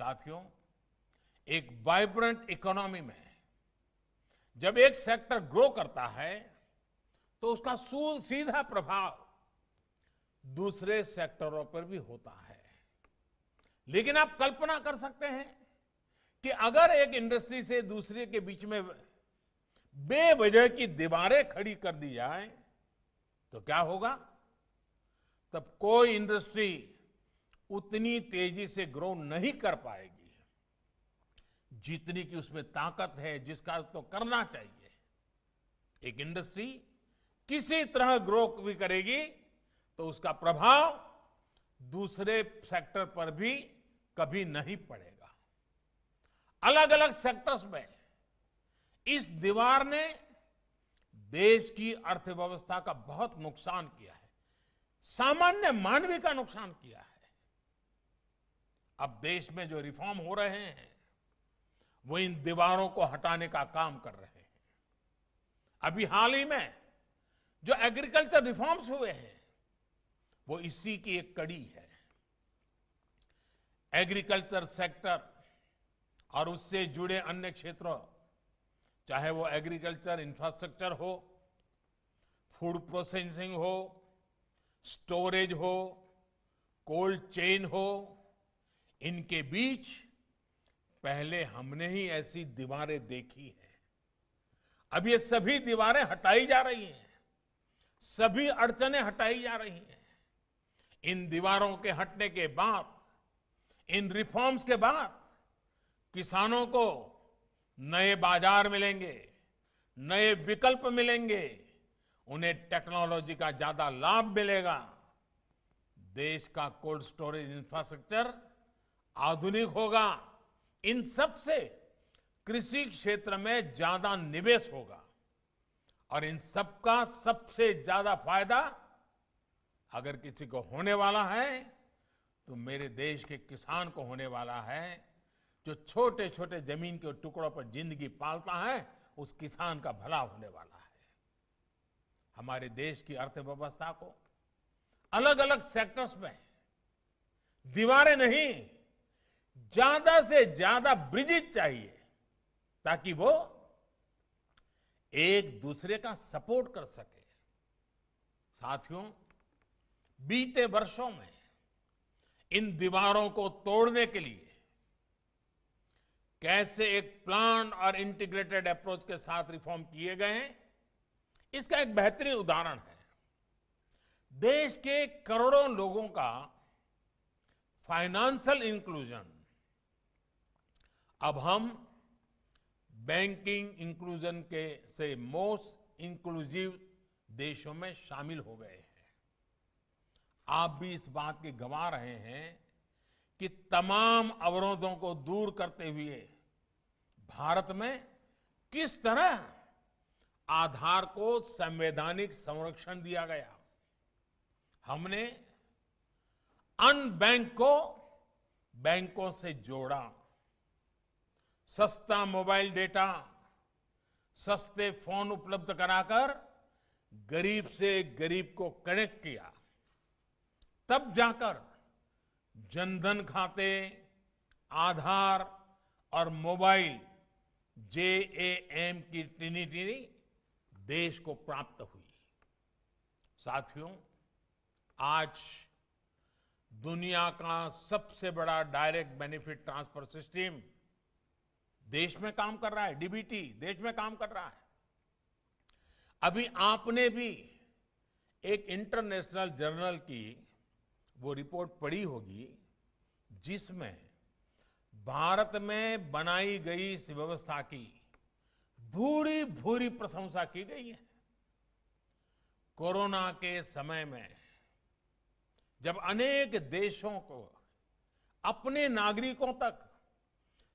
साथियों एक vibrant economy में जब एक सेक्टर ग्रो करता है तो उसका सीधा प्रभाव दूसरे सेक्टरों पर भी होता है लेकिन आप कल्पना कर सकते हैं कि अगर एक इंडस्ट्री से दूसरे के बीच में बेवजह की दीवारें खड़ी कर दी जाए तो क्या होगा तब कोई इंडस्ट्री उतनी तेजी से ग्रो नहीं कर पाएगी जितनी की उसमें ताकत है जिसका तो करना चाहिए एक इंडस्ट्री किसी तरह ग्रो भी करेगी तो उसका प्रभाव दूसरे सेक्टर पर भी कभी नहीं पड़ेगा अलग अलग सेक्टर्स में इस दीवार ने देश की अर्थव्यवस्था का बहुत नुकसान किया है सामान्य मानवी का नुकसान किया है अब देश में जो रिफॉर्म हो रहे हैं वो इन दीवारों को हटाने का काम कर रहे हैं अभी हाल ही में जो एग्रीकल्चर रिफॉर्म्स हुए हैं वो इसी की एक कड़ी है एग्रीकल्चर सेक्टर और उससे जुड़े अन्य क्षेत्रों चाहे वो एग्रीकल्चर इंफ्रास्ट्रक्चर हो फूड प्रोसेसिंग हो स्टोरेज हो कोल्ड चेन हो इनके बीच पहले हमने ही ऐसी दीवारें देखी हैं अब ये सभी दीवारें हटाई जा रही हैं सभी अड़चने हटाई जा रही हैं इन दीवारों के हटने के बाद इन रिफॉर्म्स के बाद किसानों को नए बाजार मिलेंगे नए विकल्प मिलेंगे उन्हें टेक्नोलॉजी का ज्यादा लाभ मिलेगा देश का कोल्ड स्टोरेज इंफ्रास्ट्रक्चर आधुनिक होगा इन सब से कृषि क्षेत्र में ज्यादा निवेश होगा और इन सब का सबसे ज्यादा फायदा अगर किसी को होने वाला है तो मेरे देश के किसान को होने वाला है जो छोटे छोटे जमीन के टुकड़ों पर जिंदगी पालता है उस किसान का भला होने वाला है हमारे देश की अर्थव्यवस्था को अलग अलग सेक्टर्स में दीवारें नहीं ज्यादा से ज्यादा ब्रिजिज चाहिए ताकि वो एक दूसरे का सपोर्ट कर सके साथियों बीते वर्षों में इन दीवारों को तोड़ने के लिए कैसे एक प्लान और इंटीग्रेटेड अप्रोच के साथ रिफॉर्म किए गए हैं इसका एक बेहतरीन उदाहरण है देश के करोड़ों लोगों का फाइनेंशियल इंक्लूजन अब हम बैंकिंग इंक्लूजन के से मोस्ट इंक्लूसिव देशों में शामिल हो गए हैं आप भी इस बात के गवाह रहे हैं कि तमाम अवरोधों को दूर करते हुए भारत में किस तरह आधार को संवैधानिक संरक्षण दिया गया हमने अनबैंक को बैंकों से जोड़ा सस्ता मोबाइल डेटा सस्ते फोन उपलब्ध कराकर गरीब से गरीब को कनेक्ट किया तब जाकर जनधन खाते आधार और मोबाइल जेएएम की ट्रिनिटी देश को प्राप्त हुई साथियों आज दुनिया का सबसे बड़ा डायरेक्ट बेनिफिट ट्रांसफर सिस्टम देश में काम कर रहा है डीबीटी देश में काम कर रहा है अभी आपने भी एक इंटरनेशनल जर्नल की वो रिपोर्ट पड़ी होगी जिसमें भारत में बनाई गई इस व्यवस्था की भूरी भूरी प्रशंसा की गई है कोरोना के समय में जब अनेक देशों को अपने नागरिकों तक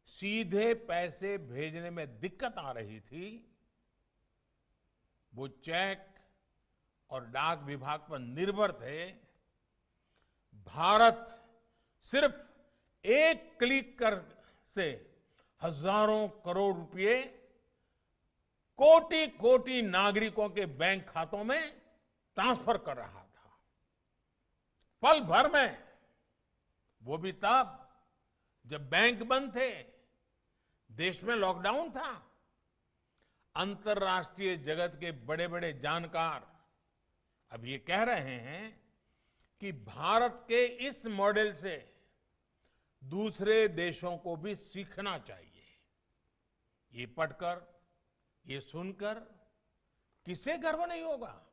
सीधे पैसे भेजने में दिक्कत आ रही थी वो चेक और डाक विभाग पर निर्भर थे भारत सिर्फ एक क्लिक कर से हजारों करोड़ रुपए कोटि कोटि नागरिकों के बैंक खातों में ट्रांसफर कर रहा था पल भर में वो भी तब जब बैंक बंद थे देश में लॉकडाउन था अंतर्राष्ट्रीय जगत के बड़े बड़े जानकार अब ये कह रहे हैं कि भारत के इस मॉडल से दूसरे देशों को भी सीखना चाहिए ये पढ़कर ये सुनकर किसे गर्व नहीं होगा